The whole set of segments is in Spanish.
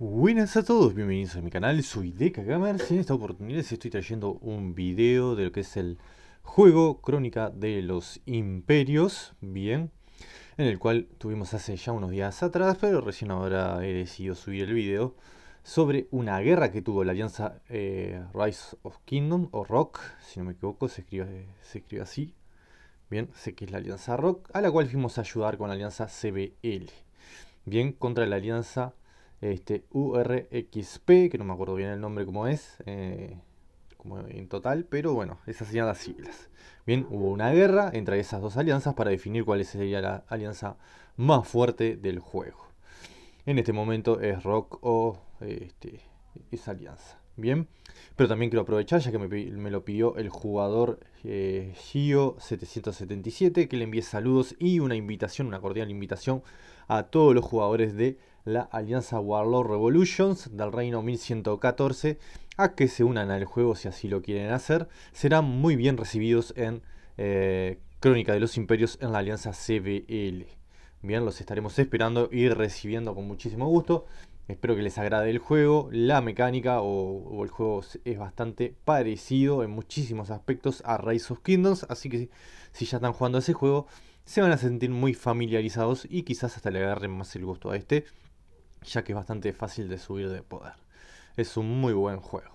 Buenas a todos, bienvenidos a mi canal, soy Deca Gamers y en esta oportunidad les estoy trayendo un video de lo que es el juego Crónica de los Imperios, bien, en el cual tuvimos hace ya unos días atrás, pero recién ahora he decidido subir el video sobre una guerra que tuvo la alianza eh, Rise of Kingdom o Rock, si no me equivoco, se escribe, se escribe así, bien, sé que es la alianza Rock, a la cual fuimos a ayudar con la alianza CBL, bien, contra la alianza este, URXP, que no me acuerdo bien el nombre como es, eh, como en total, pero bueno, esas serían las siglas. Bien, hubo una guerra entre esas dos alianzas para definir cuál sería la alianza más fuerte del juego. En este momento es Rock o este, esa alianza. Bien, pero también quiero aprovechar, ya que me, lo pidió el jugador eh, Gio777, que le envíe saludos y una invitación, una cordial invitación a todos los jugadores de la alianza Warlord Revolutions del reino 1114 a que se unan al juego si así lo quieren hacer. Serán muy bien recibidos en eh, Crónica de los Imperios en la alianza CBL. Bien, los estaremos esperando y recibiendo con muchísimo gusto. Espero que les agrade el juego. La mecánica o, el juego es bastante parecido en muchísimos aspectos a Rise of Kingdoms. Así que si, si ya están jugando a ese juego, se van a sentir muy familiarizados y quizás hasta le agarren más el gusto a este ya que es bastante fácil de subir de poder. Es un muy buen juego.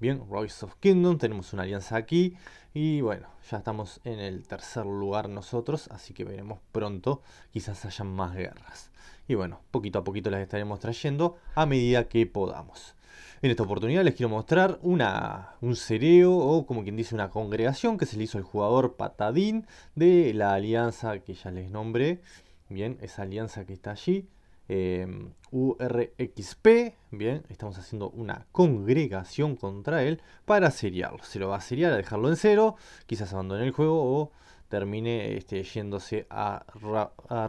Bien, Rise of Kingdom, tenemos una alianza aquí y bueno, ya estamos en el tercer lugar nosotros, así que veremos pronto, quizás hayan más guerras. Y bueno, poquito a poquito las estaremos trayendo a medida que podamos. En esta oportunidad les quiero mostrar una, un cereo o como quien dice una congregación que se le hizo al jugador Patadín de la alianza que ya les nombré. Bien, esa alianza que está allí, Em, URXP, bien, estamos haciendo una congregación contra él para seriarlo. Se lo va a seriar, a dejarlo en cero, quizás abandone el juego o termine este, yéndose a,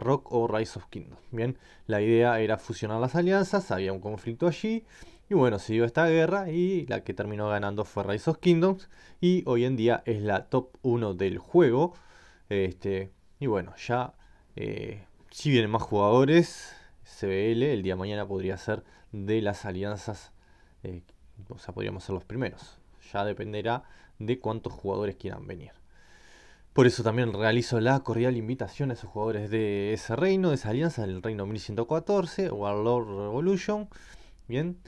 Rock o Rise of Kingdoms Bien, la idea era fusionar las alianzas, había un conflicto allí. Y bueno, se dio esta guerra y la que terminó ganando fue Rise of Kingdoms. Y hoy en día es la top 1 del juego. Este, y bueno, ya eh, si vienen más jugadores, CBL, el día mañana podría ser de las alianzas, eh, o sea, podríamos ser los primeros. Ya dependerá de cuántos jugadores quieran venir. Por eso también realizo la cordial invitación a esos jugadores de ese reino, de esa alianza del reino 1114, Warlord Revolution. Bien.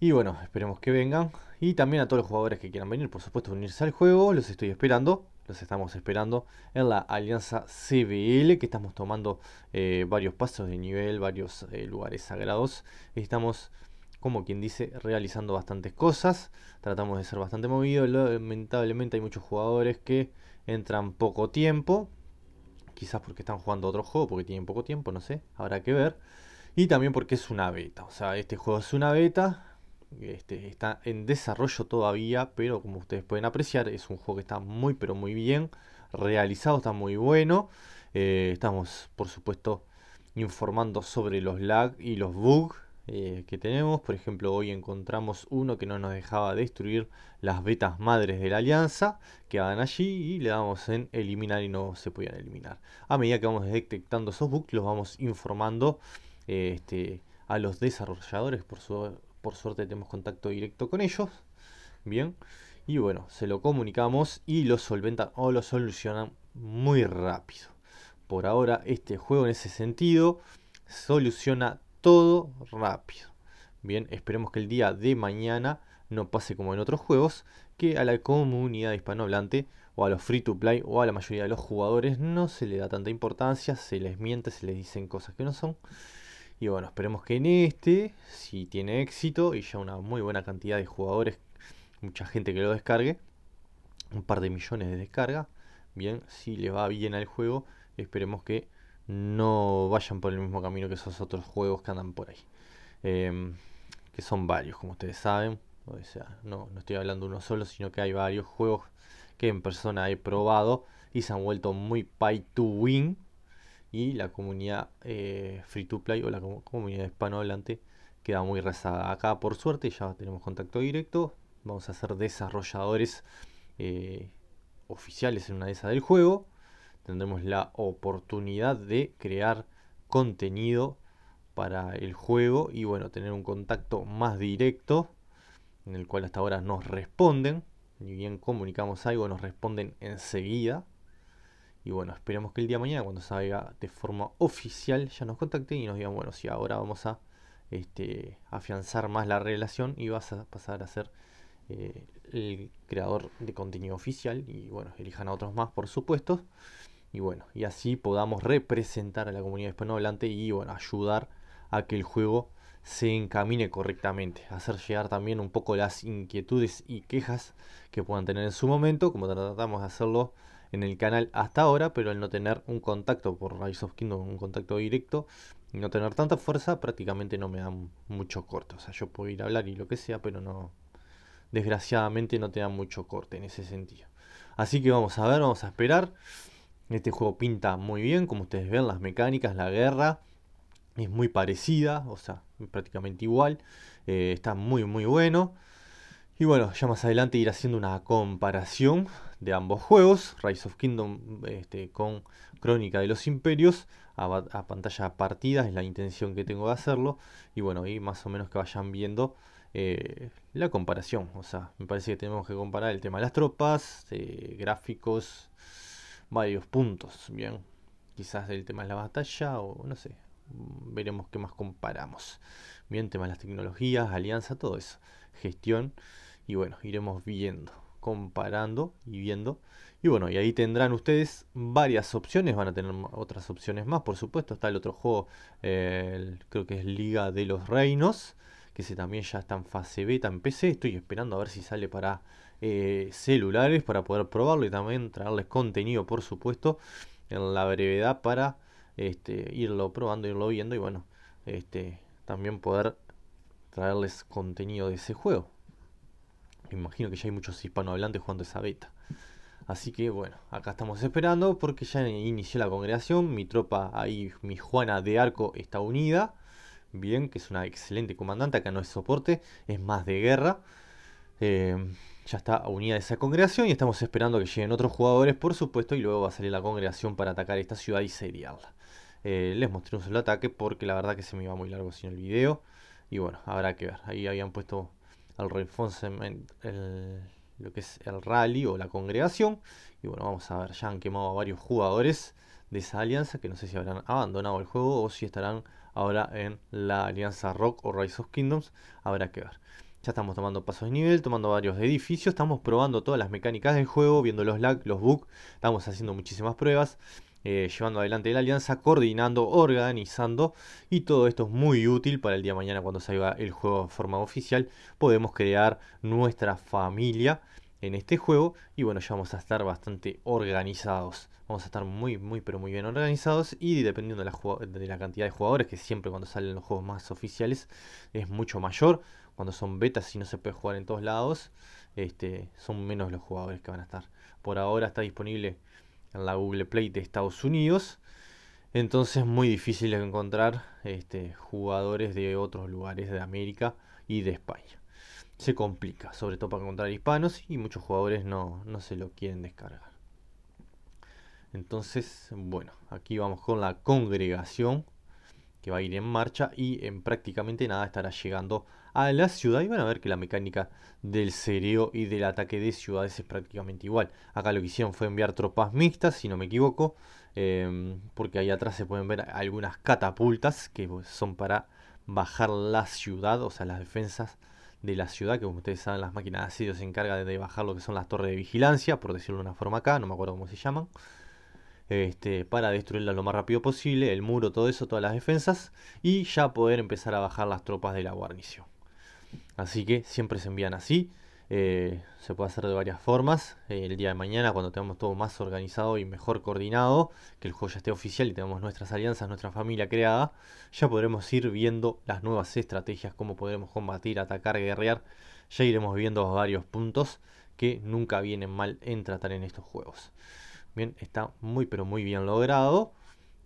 Y bueno, esperemos que vengan. Y también a todos los jugadores que quieran venir, por supuesto, unirse al juego. Los estoy esperando los estamos esperando en la Alianza CBL, que estamos tomando eh, varios pasos de nivel, varios eh, lugares sagrados. Estamos, como quien dice, realizando bastantes cosas. Tratamos de ser bastante movidos. Lamentablemente hay muchos jugadores que entran poco tiempo. Quizás porque están jugando otro juego, porque tienen poco tiempo, no sé, habrá que ver. Y también porque es una beta. O sea, este juego es una beta este, está en desarrollo todavía, pero como ustedes pueden apreciar, es un juego que está muy, pero muy bien realizado, está muy bueno. Eh, estamos, por supuesto, informando sobre los lag y los bugs eh, que tenemos. Por ejemplo, hoy encontramos uno que no nos dejaba destruir las betas madres de la alianza. Quedaban allí y le damos en eliminar y no se podían eliminar. A medida que vamos detectando esos bugs, los vamos informando este, a los desarrolladores, por, su, por suerte tenemos contacto directo con ellos. Bien, y bueno, se lo comunicamos y lo solventan o lo solucionan muy rápido. Por ahora este juego en ese sentido soluciona todo rápido. Bien, esperemos que el día de mañana no pase como en otros juegos, que a la comunidad hispanohablante o a los free to play o a la mayoría de los jugadores no se le da tanta importancia, se les miente, se les dicen cosas que no son. Y bueno, esperemos que en este, si tiene éxito y ya una muy buena cantidad de jugadores, mucha gente que lo descargue, un par de millones de descargas bien, si le va bien al juego, esperemos que no vayan por el mismo camino que esos otros juegos que andan por ahí. Em, que son varios, como ustedes saben. O sea, no, no estoy hablando de uno solo, sino que hay varios juegos que en persona he probado y se han vuelto muy pay to win y la comunidad eh, free to play o la comunidad hispanohablante queda muy rezada. Acá por suerte ya tenemos contacto directo, vamos a ser desarrolladores eh, oficiales en una de esas del juego, tendremos la oportunidad de crear contenido para el juego y bueno, tener un contacto más directo en el cual hasta ahora nos responden, ni bien comunicamos algo nos responden enseguida. Y bueno, esperemos que el día mañana, cuando salga de forma oficial, ya nos contacten y nos digan, bueno, si sí, ahora vamos a este, afianzar más la relación y vas a pasar a ser eh, el creador de contenido oficial. Y bueno, elijan a otros más, por supuesto. Y bueno, y así podamos representar a la comunidad hispanohablante y bueno, ayudar a que el juego se encamine correctamente, hacer llegar también un poco las inquietudes y quejas que puedan tener en su momento, como tratamos de hacerlo en el canal hasta ahora, pero al no tener un contacto por Rise of Kingdom, un contacto directo, y no tener tanta fuerza, prácticamente no me dan mucho corte. O sea, yo puedo ir a hablar y lo que sea, pero no. Desgraciadamente no te dan mucho corte en ese sentido. Así que vamos a ver, vamos a esperar. Este juego pinta muy bien, como ustedes ven, las mecánicas, la guerra es muy parecida, o sea, prácticamente igual. Eh, está muy, muy bueno. Y bueno, ya más adelante ir haciendo una comparación de ambos juegos, Rise of Kingdom este, con Crónica de los Imperios, a, pantalla partida, es la intención que tengo de hacerlo, y bueno, y más o menos que vayan viendo eh, la comparación, o sea, me parece que tenemos que comparar el tema de las tropas, eh, gráficos, varios puntos, bien, quizás el tema de la batalla, o no sé, veremos qué más comparamos, bien, tema de las tecnologías, alianza, todo eso, gestión, y bueno, iremos viendo comparando y viendo. Y bueno, y ahí tendrán ustedes varias opciones, van a tener otras opciones más, por supuesto. Está el otro juego, eh, creo que es Liga de los Reinos, que se también ya está en fase beta en PC. Estoy esperando a ver si sale para eh, celulares, para poder probarlo y también traerles contenido, por supuesto, en la brevedad para este, irlo probando, irlo viendo y bueno, este, también poder traerles contenido de ese juego imagino que ya hay muchos hispanohablantes jugando esa beta. Así que bueno, acá estamos esperando porque ya inició la congregación. Mi tropa ahí, mi Juana de Arco está unida. Bien, que es una excelente comandante. Acá no es soporte, es más de guerra. Eh, ya está unida esa congregación y estamos esperando que lleguen otros jugadores, por supuesto. Y luego va a salir la congregación para atacar esta ciudad y seriarla. Eh, les mostré un solo ataque porque la verdad que se me iba muy largo sin el video. Y bueno, habrá que ver. Ahí habían puesto al reinforcement, lo que es el rally o la congregación. Y bueno, vamos a ver, ya han quemado a varios jugadores de esa alianza que no sé si habrán abandonado el juego o si estarán ahora en la alianza Rock o Rise of Kingdoms. Habrá que ver. Ya estamos tomando pasos de nivel, tomando varios edificios, estamos probando todas las mecánicas del juego, viendo los lag, los bugs, estamos haciendo muchísimas pruebas. Eh, llevando adelante la alianza, coordinando, organizando y todo esto es muy útil para el día de mañana cuando salga el juego en forma oficial. Podemos crear nuestra familia en este juego y bueno ya vamos a estar bastante organizados vamos a estar muy muy pero muy bien organizados y dependiendo de la, de la cantidad de jugadores que siempre cuando salen los juegos más oficiales es mucho mayor cuando son betas y no se puede jugar en todos lados este, son menos los jugadores que van a estar por ahora está disponible en la Google Play de Estados Unidos. Entonces muy difícil encontrar este, jugadores de otros lugares de América y de España. Se complica, sobre todo para encontrar hispanos y muchos jugadores no, no se lo quieren descargar. Entonces, bueno, aquí vamos con la congregación va a ir en marcha y en prácticamente nada estará llegando a la ciudad y van a ver que la mecánica del cereo y del ataque de ciudades es prácticamente igual. Acá lo que hicieron fue enviar tropas mixtas, si no me equivoco, em, porque ahí atrás se pueden ver algunas catapultas que son para bajar la ciudad, o sea, las defensas de la ciudad, que como ustedes saben, las máquinas de asedio se encargan de bajar lo que son las torres de vigilancia, por decirlo de una forma acá, no me acuerdo cómo se llaman. Este, para destruirla lo más rápido posible, el muro, todo eso, todas las defensas, y ya poder empezar a bajar las tropas de la guarnición. Así que siempre se envían así, eh, se puede hacer de varias formas. Eh, el día de mañana, cuando tengamos todo más organizado y mejor coordinado, que el juego ya esté oficial y tenemos nuestras alianzas, nuestra familia creada, ya podremos ir viendo las nuevas estrategias, cómo podremos combatir, atacar, guerrear. Ya iremos viendo varios puntos que nunca vienen mal en tratar en estos juegos está muy pero muy bien logrado.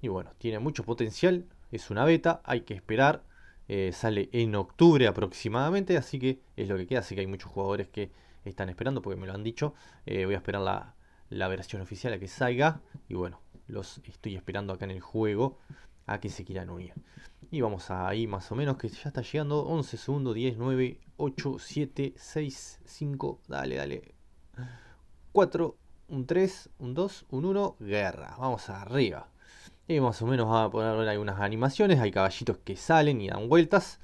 Y bueno, tiene mucho potencial. Es una beta, hay que esperar. Eh, sale en octubre aproximadamente, así que es lo que queda. Así que hay muchos jugadores que están esperando porque me lo han dicho. Eh, voy a esperar la, la versión oficial a que salga. Y bueno, los estoy esperando acá en el juego a que se quieran unir. Y vamos ahí más o menos que ya está llegando 11 segundos, 10, 9, 8, 7, 6, 5, dale, dale. 4, un 3, un 2, un 1, guerra. Vamos arriba. Y más o menos va a poner algunas animaciones. Hay caballitos que salen y dan vueltas.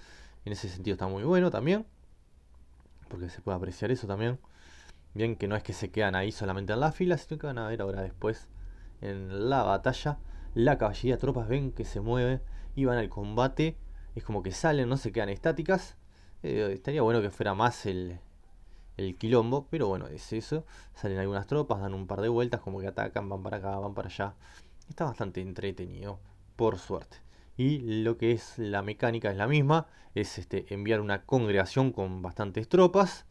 En ese sentido está muy bueno también. Porque se puede apreciar eso también. Bien que no es que se quedan ahí solamente en la fila, sino que van a ver ahora después en la batalla. La caballería de tropas ven que se mueve y van al combate. Es como que salen, no se quedan estáticas. Eh, estaría bueno que fuera más el, el quilombo, pero bueno, es eso. Salen algunas tropas, dan un par de vueltas, como que atacan, van para acá, van para allá. Está bastante entretenido, por suerte. Y lo que es la mecánica es la misma, es este, enviar una congregación con bastantes tropas,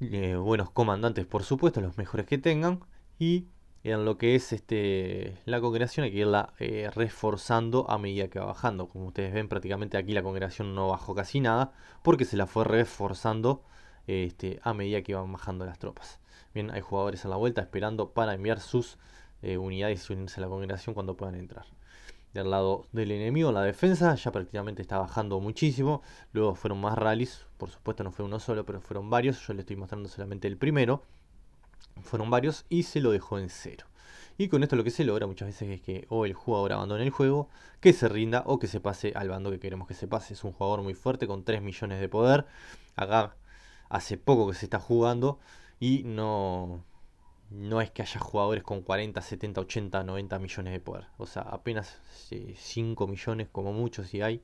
eh, buenos comandantes por supuesto, los mejores que tengan, y en lo que es este, la congregación hay que irla eh, reforzando a medida que va bajando. Como ustedes ven, prácticamente aquí la congregación no bajó casi nada porque se la fue reforzando este, a medida que van bajando las tropas. Bien, hay jugadores a la vuelta esperando para enviar sus eh, unidades y unirse a la congregación cuando puedan entrar. Del lado del enemigo, la defensa ya prácticamente está bajando muchísimo. Luego fueron más rallies, por supuesto no fue uno solo, pero fueron varios. Yo le estoy mostrando solamente el primero. Fueron varios y se lo dejó en cero. Y con esto lo que se logra muchas veces es que o el jugador abandone el juego, que se rinda o que se pase al bando que queremos que se pase. Es un jugador muy fuerte con 3 millones de poder. Acá hace poco que se está jugando y no, no es que haya jugadores con 40, 70, 80, 90 millones de poder. O sea, apenas 5 millones como mucho si hay.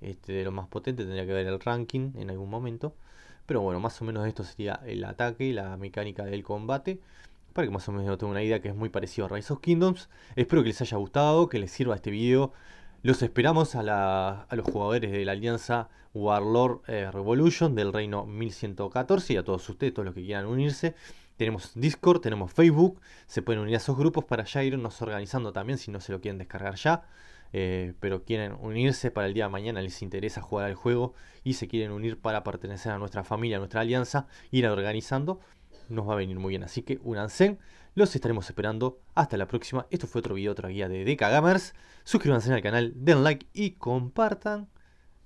Este, de lo más potente tendría que ver el ranking en algún momento. Pero bueno, más o menos esto sería el ataque, y la mecánica del combate. Para que más o menos tengan una idea que es muy parecido a Rise of Kingdoms. Espero que les haya gustado, que les sirva este video los esperamos a, los jugadores de la alianza Warlord eh, Revolution del reino 1114 y a todos ustedes, todos los que quieran unirse. Tenemos Discord, tenemos Facebook, se pueden unir a esos grupos para ya irnos organizando también si no se lo quieren descargar ya. Eh, pero quieren unirse para el día de mañana, les interesa jugar al juego y se quieren unir para pertenecer a nuestra familia, a nuestra alianza, ir organizando, nos va a venir muy bien. Así que únanse. Los estaremos esperando. Hasta la próxima. Esto fue otro video, otra guía de Deca Gamers. Suscríbanse al canal, den like y compartan,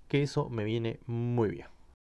que eso me viene muy bien.